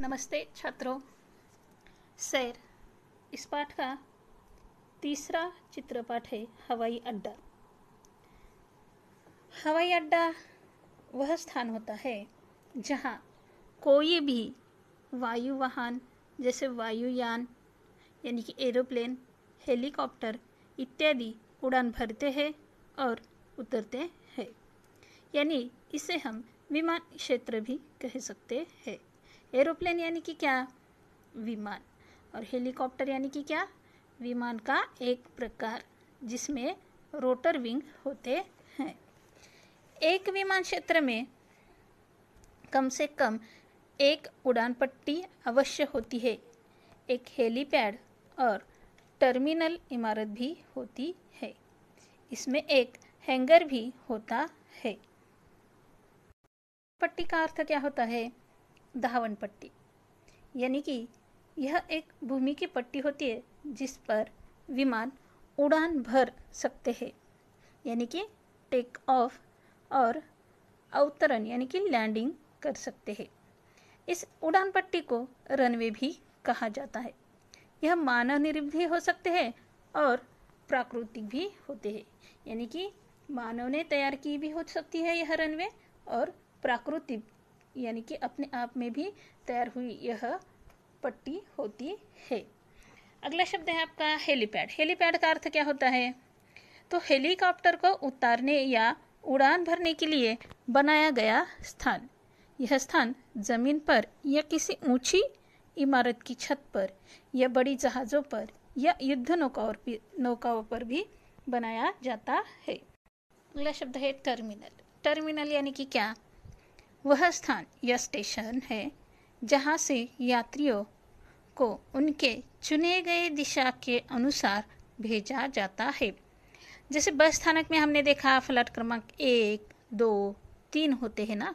नमस्ते छात्रों सैर इस पाठ का तीसरा चित्रपाठ है हवाई अड्डा हवाई अड्डा वह स्थान होता है जहाँ कोई भी वायु वाहन जैसे वायुयान यानी कि एरोप्लेन हेलीकॉप्टर इत्यादि उड़ान भरते हैं और उतरते हैं यानी इसे हम विमान क्षेत्र भी कह सकते हैं एरोप्लेन यानी कि क्या विमान और हेलीकॉप्टर यानी कि क्या विमान का एक प्रकार जिसमें रोटर विंग होते हैं एक विमान क्षेत्र में कम से कम एक उड़ान पट्टी अवश्य होती है एक हेलीपैड और टर्मिनल इमारत भी होती है इसमें एक हैंगर भी होता है पट्टी का अर्थ क्या होता है धावन पट्टी यानी कि यह एक भूमि की पट्टी होती है जिस पर विमान उड़ान भर सकते हैं यानी कि टेक ऑफ और अवतरण यानी कि लैंडिंग कर सकते हैं इस उड़ान पट्टी को रनवे भी कहा जाता है यह मानव निर्मित हो सकते हैं और प्राकृतिक भी होते हैं यानी कि मानव ने तैयार की भी हो सकती है यह रनवे और प्राकृतिक यानी कि अपने आप में भी तैयार हुई यह पट्टी होती है अगला शब्द है आपका हेलीपैड हेलीपैड का अर्थ क्या होता है तो हेलीकॉप्टर को उतारने या उड़ान भरने के लिए बनाया गया स्थान यह स्थान जमीन पर या किसी ऊंची इमारत की छत पर या बड़ी जहाज़ों पर या युद्ध नौकाओं पर नौकाओं पर भी बनाया जाता है अगला शब्द है टर्मिनल टर्मिनल यानी कि क्या वह स्थान या स्टेशन है जहाँ से यात्रियों को उनके चुने गए दिशा के अनुसार भेजा जाता है जैसे बस स्थानक में हमने देखा फ्लैट क्रमांक एक दो तीन होते हैं ना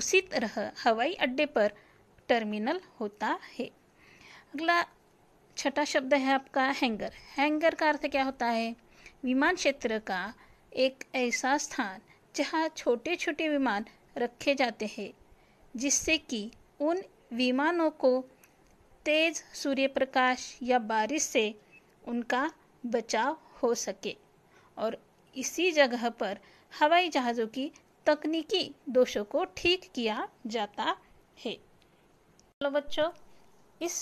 उसी तरह हवाई अड्डे पर टर्मिनल होता है अगला छठा शब्द है आपका हैंगर हैंगर का अर्थ क्या होता है विमान क्षेत्र का एक ऐसा स्थान जहाँ छोटे छोटे विमान रखे जाते हैं जिससे कि उन विमानों को तेज सूर्य प्रकाश या बारिश से उनका बचाव हो सके और इसी जगह पर हवाई जहाज़ों की तकनीकी दोषों को ठीक किया जाता है चलो बच्चों इस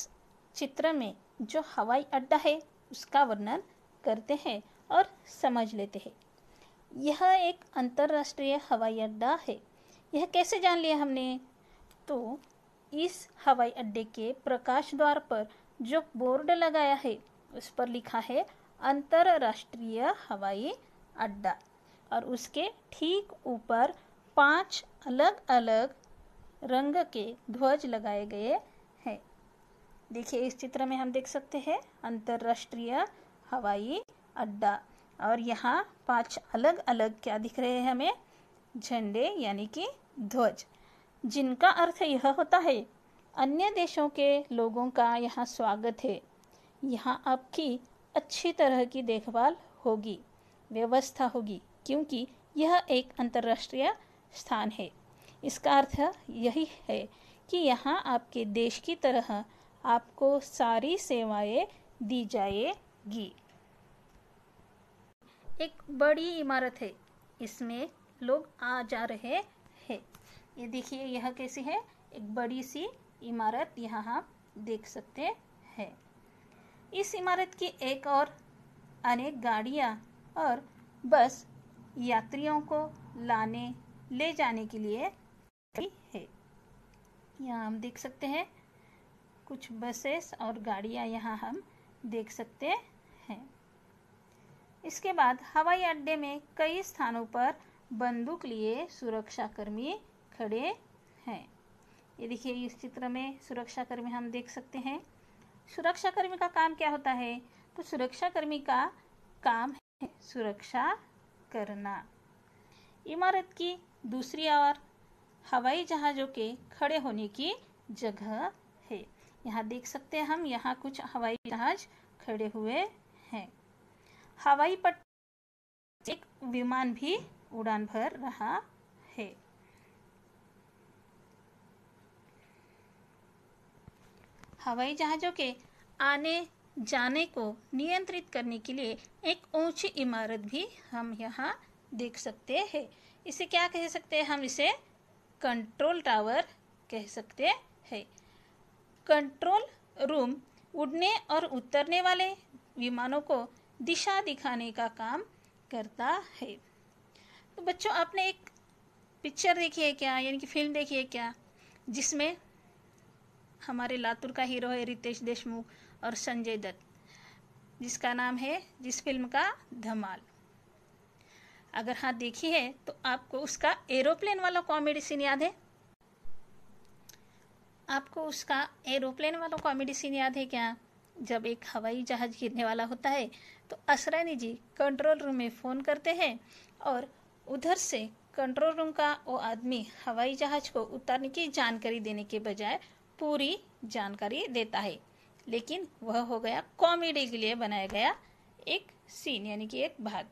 चित्र में जो हवाई अड्डा है उसका वर्णन करते हैं और समझ लेते हैं यह एक अंतर्राष्ट्रीय हवाई अड्डा है यह कैसे जान लिया हमने तो इस हवाई अड्डे के प्रकाश द्वार पर जो बोर्ड लगाया है उस पर लिखा है अंतरराष्ट्रीय हवाई अड्डा और उसके ठीक ऊपर पांच अलग अलग रंग के ध्वज लगाए गए हैं देखिए इस चित्र में हम देख सकते हैं अंतरराष्ट्रीय हवाई अड्डा और यहाँ पांच अलग अलग क्या दिख रहे हैं हमें झंडे यानी कि ध्वज जिनका अर्थ यह होता है अन्य देशों के लोगों का यहाँ स्वागत है यहाँ आपकी अच्छी तरह की देखभाल होगी व्यवस्था होगी क्योंकि यह एक अंतर्राष्ट्रीय स्थान है इसका अर्थ यही है कि यहाँ आपके देश की तरह आपको सारी सेवाएं दी जाएगी एक बड़ी इमारत है इसमें लोग आ जा रहे हैं ये देखिए यह कैसी है एक बड़ी सी इमारत यहाँ हम देख सकते हैं इस इमारत की एक और अनेक गाड़ियाँ और बस यात्रियों को लाने ले जाने के लिए है यहाँ हम देख सकते हैं कुछ बसेस और गाड़ियाँ यहाँ हम देख सकते हैं इसके बाद हवाई अड्डे में कई स्थानों पर बंदूक लिए सुरक्षाकर्मी खड़े हैं ये देखिए इस चित्र में सुरक्षाकर्मी हम देख सकते हैं सुरक्षाकर्मी का काम क्या होता है तो सुरक्षाकर्मी का काम है सुरक्षा करना इमारत की दूसरी ओर हवाई जहाज़ों के खड़े होने की जगह है यहाँ देख सकते हैं हम यहाँ कुछ हवाई जहाज खड़े हुए हैं हवाई पट्टी एक विमान भी उड़ान भर रहा है हवाई जहाज़ों के आने जाने को नियंत्रित करने के लिए एक ऊंची इमारत भी हम यहाँ देख सकते हैं इसे क्या कह सकते हैं हम इसे कंट्रोल टावर कह सकते हैं कंट्रोल रूम उड़ने और उतरने वाले विमानों को दिशा दिखाने का काम करता है तो बच्चों आपने एक पिक्चर देखी है क्या यानी कि फिल्म देखी है क्या जिसमें हमारे लातूर का हीरो है रितेश देशमुख और संजय दत्त जिसका नाम है जिस फिल्म का धमाल अगर हाँ देखी है तो आपको उसका एरोप्लेन वाला कॉमेडी सीन याद है आपको उसका एरोप्लेन वाला कॉमेडी सीन याद है क्या जब एक हवाई जहाज गिरने वाला होता है तो असरानी जी कंट्रोल रूम में फ़ोन करते हैं और उधर से कंट्रोल रूम का वो आदमी हवाई जहाज को उतारने की जानकारी देने के बजाय पूरी जानकारी देता है लेकिन वह हो गया कॉमेडी के लिए बनाया गया एक सीन यानी कि एक भाग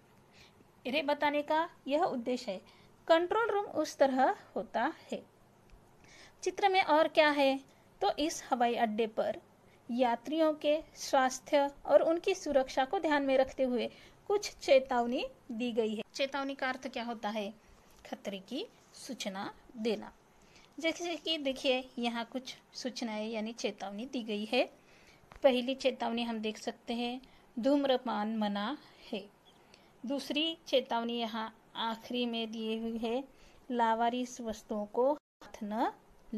इन्हें बताने का यह उद्देश्य है कंट्रोल रूम उस तरह होता है चित्र में और क्या है तो इस हवाई अड्डे पर यात्रियों के स्वास्थ्य और उनकी सुरक्षा को ध्यान में रखते हुए कुछ चेतावनी दी गई है चेतावनी का अर्थ क्या होता है खतरे की सूचना देना जैसे कि देखिए यहाँ कुछ सूचनाएं यानी चेतावनी दी गई है पहली चेतावनी हम देख सकते हैं धूम्रपान मना है दूसरी चेतावनी यहाँ आखिरी में दी हुई है लावारिस वस्तुओं को हाथ न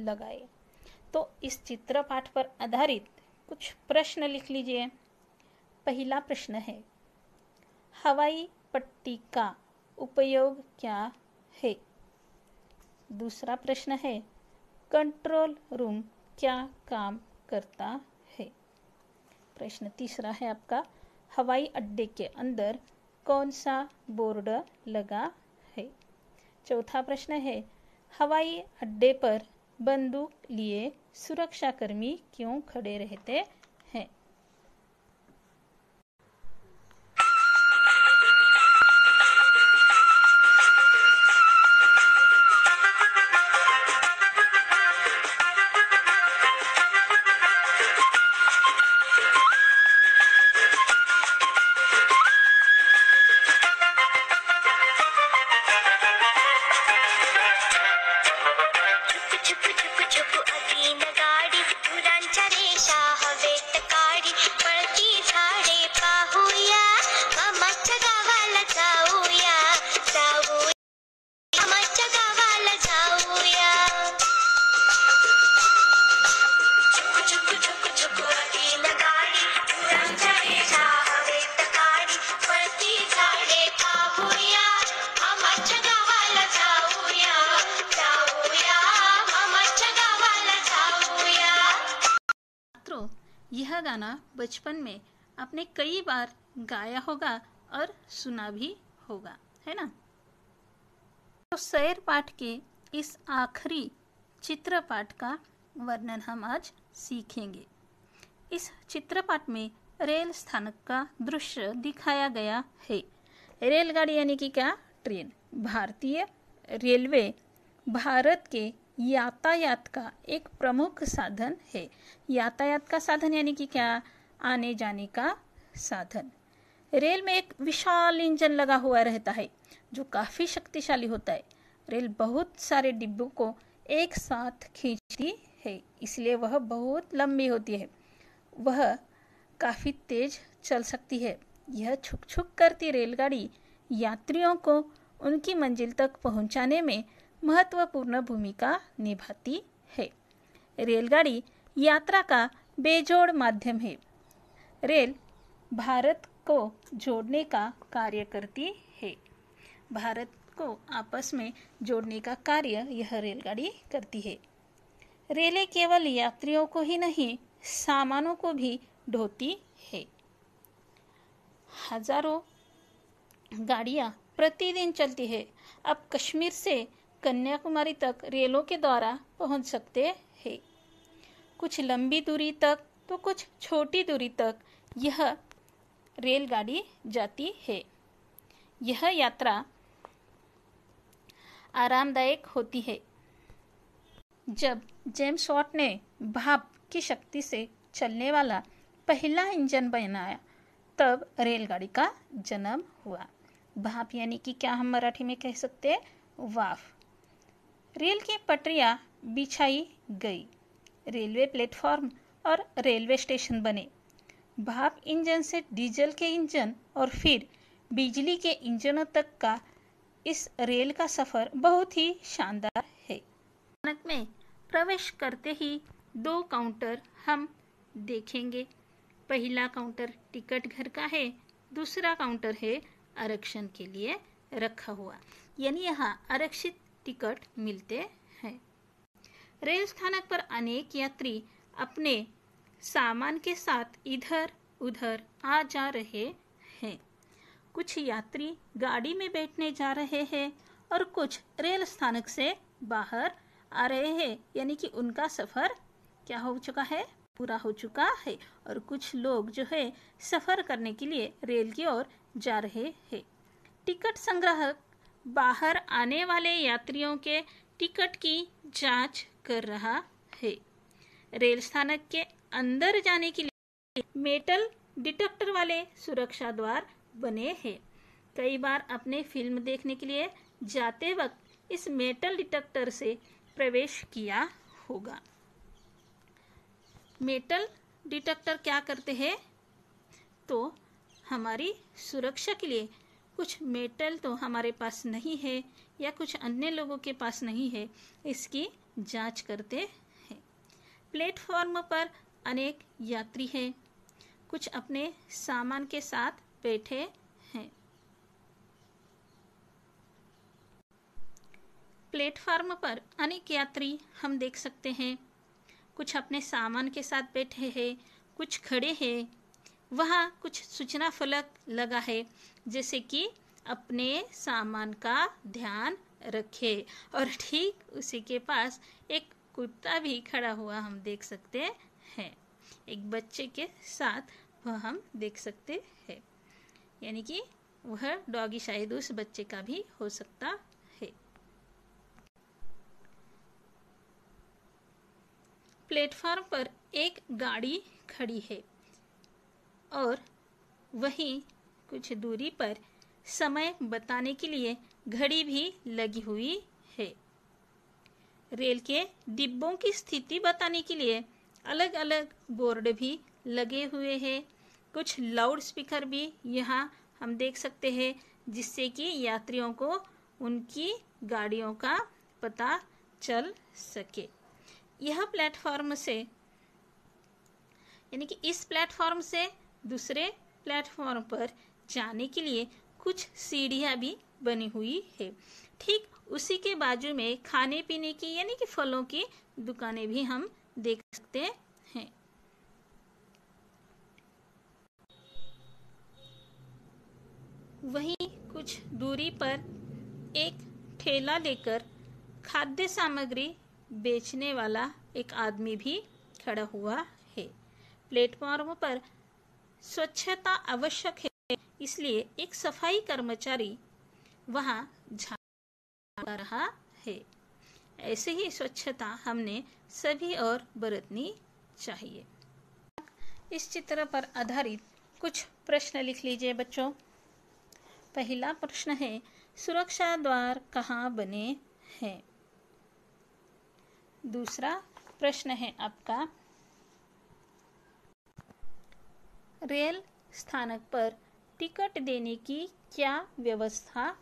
लगाए तो इस चित्र पाठ पर आधारित कुछ प्रश्न लिख लीजिए पहला प्रश्न है हवाई पट्टी का उपयोग क्या है दूसरा प्रश्न है कंट्रोल रूम क्या काम करता है प्रश्न तीसरा है आपका हवाई अड्डे के अंदर कौन सा बोर्ड लगा है चौथा प्रश्न है हवाई अड्डे पर बंदूक लिए सुरक्षाकर्मी क्यों खड़े रहते हैं गाना बचपन में आपने कई बार गाया होगा और सुना भी होगा है ना तो शैर पाठ के इस आखिरी चित्र पाठ का वर्णन हम आज सीखेंगे इस चित्रपाठ में रेल स्थानक का दृश्य दिखाया गया है रेलगाड़ी यानी कि क्या ट्रेन भारतीय रेलवे भारत के यातायात का एक प्रमुख साधन है यातायात का साधन यानी कि क्या आने जाने का साधन रेल में एक विशाल इंजन लगा हुआ रहता है जो काफ़ी शक्तिशाली होता है रेल बहुत सारे डिब्बों को एक साथ खींचती है इसलिए वह बहुत लंबी होती है वह काफ़ी तेज चल सकती है यह छुक छुक करती रेलगाड़ी यात्रियों को उनकी मंजिल तक पहुंचाने में महत्वपूर्ण भूमिका निभाती है रेलगाड़ी यात्रा का बेजोड़ माध्यम है रेल भारत को जोड़ने का कार्य करती है भारत को आपस में जोड़ने का कार्य यह रेलगाड़ी करती है रेलें केवल यात्रियों को ही नहीं सामानों को भी ढोती है हजारों गाड़ियाँ प्रतिदिन चलती है अब कश्मीर से कन्याकुमारी तक रेलों के द्वारा पहुंच सकते हैं कुछ लंबी दूरी तक तो कुछ छोटी दूरी तक यह रेलगाड़ी जाती है यह यात्रा आरामदायक होती है जब जेम्स वॉट ने भाप की शक्ति से चलने वाला पहला इंजन बनाया तब रेलगाड़ी का जन्म हुआ भाप यानी कि क्या हम मराठी में कह सकते हैं वाफ रेल की पटरियां बिछाई गई रेलवे प्लेटफॉर्म और रेलवे स्टेशन बने भाप इंजन से डीजल के इंजन और फिर बिजली के इंजनों तक का इस रेल का सफ़र बहुत ही शानदार है अचानक में प्रवेश करते ही दो काउंटर हम देखेंगे पहला काउंटर टिकट घर का है दूसरा काउंटर है आरक्षण के लिए रखा हुआ यानी यहाँ आरक्षित टिकट मिलते हैं रेल स्थानक पर अनेक यात्री अपने सामान के साथ इधर उधर आ जा रहे हैं कुछ यात्री गाड़ी में बैठने जा रहे हैं और कुछ रेल स्थानक से बाहर आ रहे हैं यानी कि उनका सफ़र क्या हो चुका है पूरा हो चुका है और कुछ लोग जो है सफ़र करने के लिए रेल की ओर जा रहे हैं टिकट संग्राहक बाहर आने वाले यात्रियों के टिकट की जांच कर रहा है रेल स्थानक के अंदर जाने के लिए मेटल डिटेक्टर वाले सुरक्षा द्वार बने हैं कई बार अपने फिल्म देखने के लिए जाते वक्त इस मेटल डिटेक्टर से प्रवेश किया होगा मेटल डिटेक्टर क्या करते हैं तो हमारी सुरक्षा के लिए कुछ मेटल तो हमारे पास नहीं है या कुछ अन्य लोगों के पास नहीं है इसकी जांच करते हैं प्लेटफॉर्म पर अनेक यात्री हैं कुछ अपने सामान के साथ बैठे हैं प्लेटफॉर्म पर अनेक यात्री हम देख सकते हैं कुछ अपने सामान के साथ बैठे हैं कुछ खड़े हैं वहाँ कुछ सूचना फलक लगा है जैसे कि अपने सामान का ध्यान रखे और ठीक उसी के पास एक कुत्ता भी खड़ा हुआ हम देख सकते हैं एक बच्चे के साथ वह हम देख सकते हैं यानी कि वह डॉगी शायद उस बच्चे का भी हो सकता है प्लेटफॉर्म पर एक गाड़ी खड़ी है और वहीं कुछ दूरी पर समय बताने के लिए घड़ी भी लगी हुई है रेल के डिब्बों की स्थिति बताने के लिए अलग अलग बोर्ड भी लगे हुए हैं कुछ लाउड स्पीकर भी यहाँ हम देख सकते हैं जिससे कि यात्रियों को उनकी गाड़ियों का पता चल सके यह प्लेटफॉर्म से यानी कि इस प्लेटफॉर्म से दूसरे प्लेटफॉर्म पर जाने के लिए कुछ सीढ़ियाँ भी बनी हुई है ठीक उसी के बाजू में खाने पीने की यानी कि फलों की दुकानें भी हम देख सकते हैं वहीं कुछ दूरी पर एक ठेला लेकर खाद्य सामग्री बेचने वाला एक आदमी भी खड़ा हुआ है प्लेटफॉर्म पर स्वच्छता आवश्यक है इसलिए एक सफाई कर्मचारी वहाँ झाड़ रहा है ऐसे ही स्वच्छता हमने सभी और बरतनी चाहिए इस चित्र पर आधारित कुछ प्रश्न लिख लीजिए बच्चों पहला प्रश्न है सुरक्षा द्वार कहाँ बने हैं दूसरा प्रश्न है आपका रेल स्थानक पर टिकट देने की क्या व्यवस्था